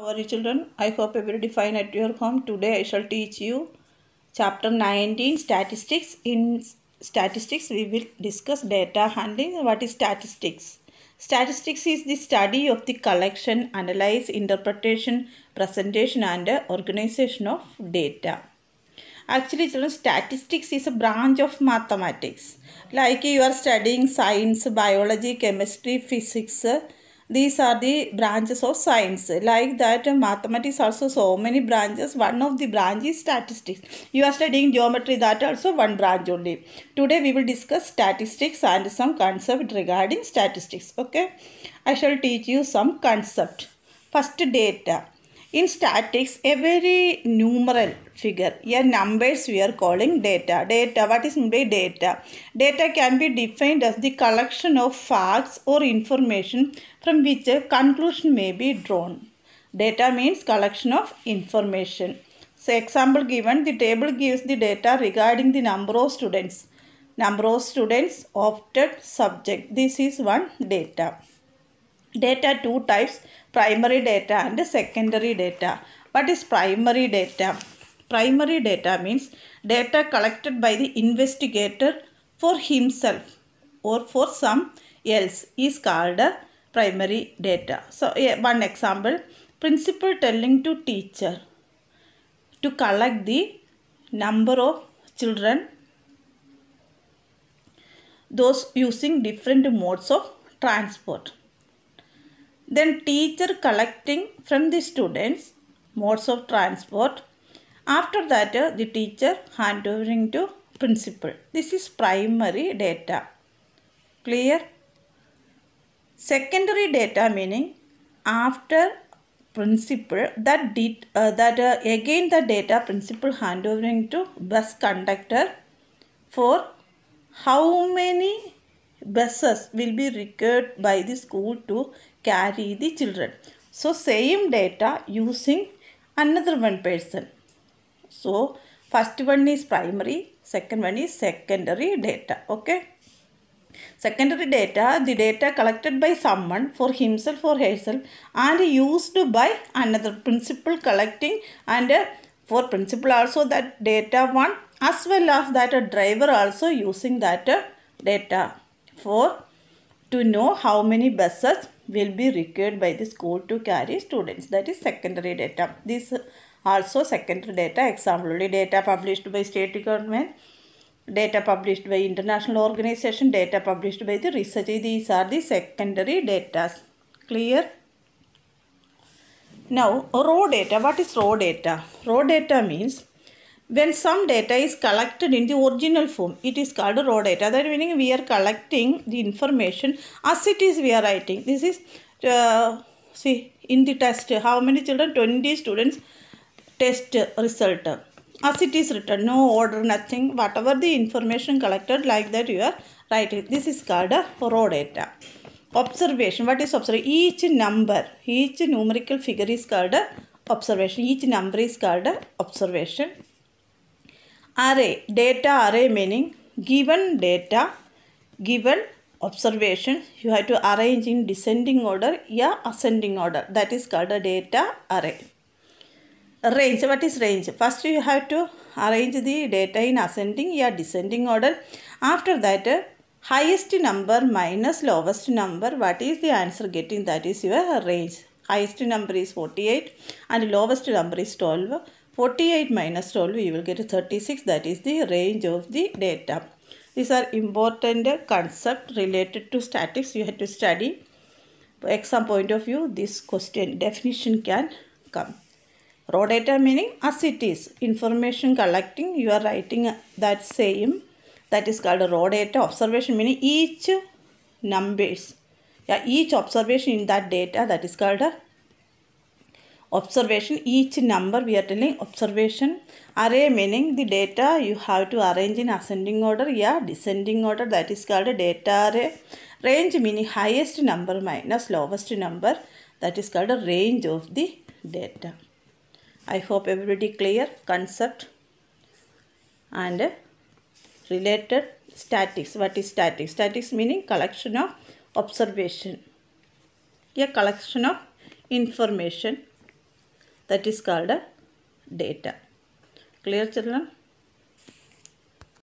Our children, I hope everybody fine at your home. Today I shall teach you chapter 19 statistics. In statistics we will discuss data handling. What is statistics? Statistics is the study of the collection, analysis, interpretation, presentation and organization of data. Actually children, statistics is a branch of mathematics. Like you are studying science, biology, chemistry, physics, these are the branches of science. Like that, mathematics also so many branches. One of the branch is statistics. You are studying geometry, that also one branch only. Today we will discuss statistics and some concept regarding statistics. Okay. I shall teach you some concept. First data. In statics, a very numeral figure, a numbers we are calling data. Data, what is meant by data? Data can be defined as the collection of facts or information from which a conclusion may be drawn. Data means collection of information. So example given, the table gives the data regarding the number of students. Number of students opted subject. This is one data data two types primary data and secondary data what is primary data primary data means data collected by the investigator for himself or for some else is called primary data so one example principal telling to teacher to collect the number of children those using different modes of transport then teacher collecting from the students modes of transport. After that, uh, the teacher handovering to principal. This is primary data. Clear? Secondary data meaning after principal that did uh, that uh, again the data principal handovering to bus conductor for how many buses will be required by the school to carry the children. So same data using another one person. So first one is primary, second one is secondary data. Okay. Secondary data, the data collected by someone for himself or herself and used by another principal collecting and uh, for principal also that data one as well as that a driver also using that uh, data for to know how many buses will be required by the school to carry students that is secondary data this also secondary data example data published by state government data published by international organization data published by the research these are the secondary data clear now raw data what is raw data raw data means when some data is collected in the original form, it is called raw data. That meaning we are collecting the information as it is we are writing. This is, uh, see, in the test, how many children? 20 students test result. As it is written, no order, nothing, whatever the information collected like that you are writing. This is called raw data. Observation, what is observation? Each number, each numerical figure is called observation. Each number is called observation. Array, data array meaning given data, given observation, you have to arrange in descending order yeah, ascending order. That is called a data array. Range, what is range? First you have to arrange the data in ascending yeah, descending order. After that, highest number minus lowest number, what is the answer getting? That is your range. Highest number is 48 and lowest number is 12. 48 minus 12 we will get 36 that is the range of the data. These are important concept related to statics you have to study. For exam point of view this question definition can come. Raw data meaning as it is information collecting you are writing that same that is called raw data observation meaning each numbers yeah, each observation in that data that is called a observation each number we are telling observation array meaning the data you have to arrange in ascending order yeah descending order that is called a data array range meaning highest number minus lowest number that is called a range of the data i hope everybody clear concept and related statics what is statics statics meaning collection of observation a collection of information that is called data. Clear children?